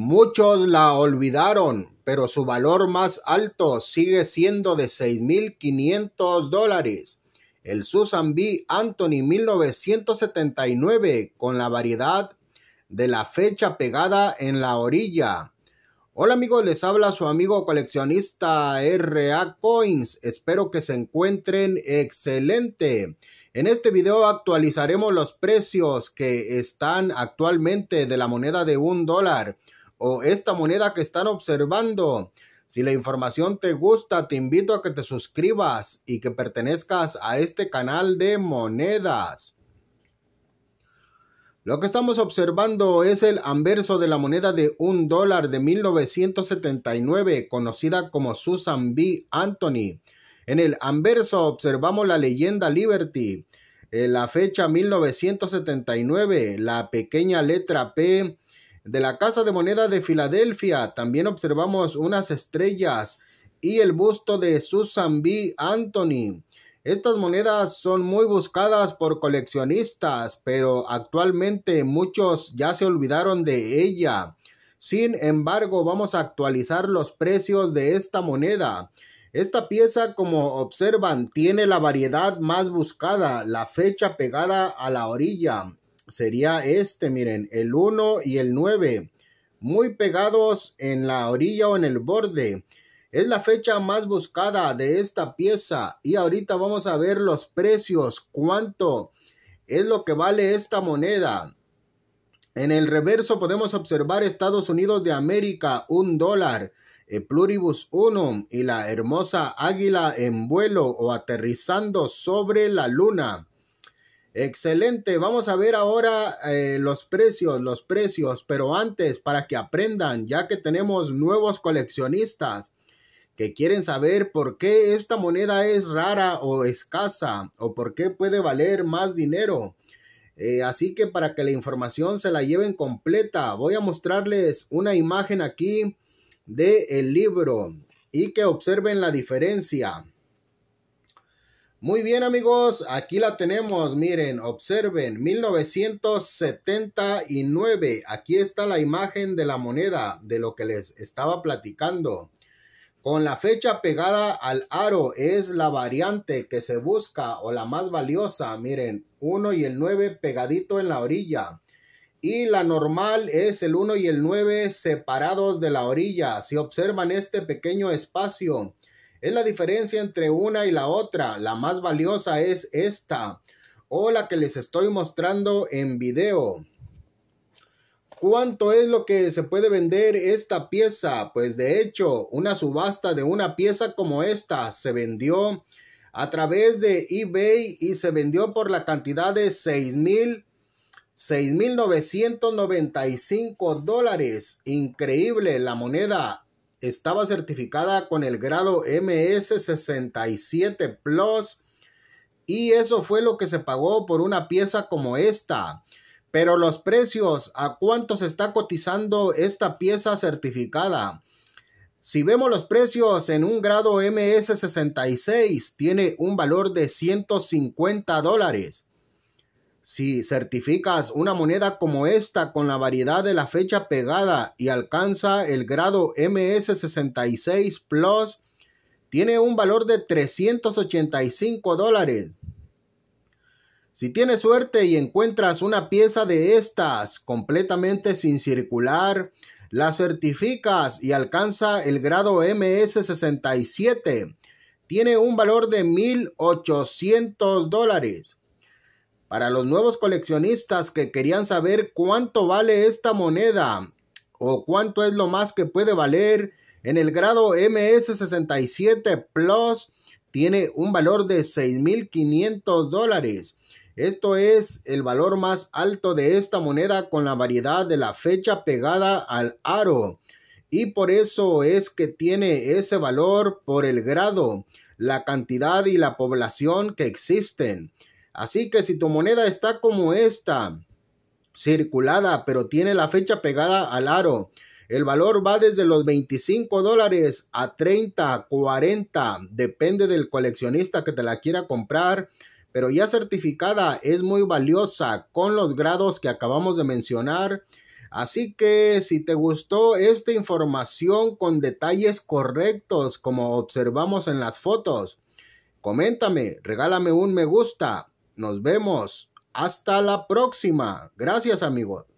Muchos la olvidaron, pero su valor más alto sigue siendo de 6.500 dólares. El Susan B. Anthony 1979 con la variedad de la fecha pegada en la orilla. Hola amigos, les habla su amigo coleccionista RA Coins. Espero que se encuentren excelente. En este video actualizaremos los precios que están actualmente de la moneda de un dólar o esta moneda que están observando. Si la información te gusta, te invito a que te suscribas y que pertenezcas a este canal de monedas. Lo que estamos observando es el anverso de la moneda de un dólar de 1979, conocida como Susan B. Anthony. En el anverso observamos la leyenda Liberty, en la fecha 1979, la pequeña letra P de la Casa de Moneda de Filadelfia. También observamos unas estrellas y el busto de Susan B. Anthony. Estas monedas son muy buscadas por coleccionistas, pero actualmente muchos ya se olvidaron de ella. Sin embargo, vamos a actualizar los precios de esta moneda. Esta pieza, como observan, tiene la variedad más buscada, la fecha pegada a la orilla sería este, miren, el 1 y el 9, muy pegados en la orilla o en el borde. Es la fecha más buscada de esta pieza y ahorita vamos a ver los precios, cuánto es lo que vale esta moneda. En el reverso podemos observar Estados Unidos de América, un dólar, el eh, pluribus 1 y la hermosa águila en vuelo o aterrizando sobre la luna. Excelente, vamos a ver ahora eh, los precios, los precios, pero antes para que aprendan, ya que tenemos nuevos coleccionistas que quieren saber por qué esta moneda es rara o escasa o por qué puede valer más dinero. Eh, así que para que la información se la lleven completa, voy a mostrarles una imagen aquí del el libro y que observen la diferencia. Muy bien amigos, aquí la tenemos, miren, observen, 1979, aquí está la imagen de la moneda de lo que les estaba platicando. Con la fecha pegada al aro es la variante que se busca o la más valiosa, miren, 1 y el 9 pegadito en la orilla. Y la normal es el 1 y el 9 separados de la orilla. Si observan este pequeño espacio, es la diferencia entre una y la otra. La más valiosa es esta o la que les estoy mostrando en video. ¿Cuánto es lo que se puede vender esta pieza? Pues de hecho, una subasta de una pieza como esta se vendió a través de eBay y se vendió por la cantidad de 6.995 dólares. Increíble, la moneda estaba certificada con el grado MS67 Plus y eso fue lo que se pagó por una pieza como esta. Pero los precios, ¿a cuánto se está cotizando esta pieza certificada? Si vemos los precios en un grado MS66, tiene un valor de 150 dólares. Si certificas una moneda como esta con la variedad de la fecha pegada y alcanza el grado MS66 Plus, tiene un valor de 385 dólares. Si tienes suerte y encuentras una pieza de estas completamente sin circular, la certificas y alcanza el grado MS67. Tiene un valor de 1.800 dólares. Para los nuevos coleccionistas que querían saber cuánto vale esta moneda o cuánto es lo más que puede valer, en el grado MS67 Plus tiene un valor de 6.500 dólares. Esto es el valor más alto de esta moneda con la variedad de la fecha pegada al aro. Y por eso es que tiene ese valor por el grado, la cantidad y la población que existen. Así que si tu moneda está como esta, circulada, pero tiene la fecha pegada al aro, el valor va desde los 25 dólares a 30, 40, depende del coleccionista que te la quiera comprar, pero ya certificada es muy valiosa con los grados que acabamos de mencionar. Así que si te gustó esta información con detalles correctos como observamos en las fotos, coméntame, regálame un me gusta nos vemos. Hasta la próxima. Gracias, amigos.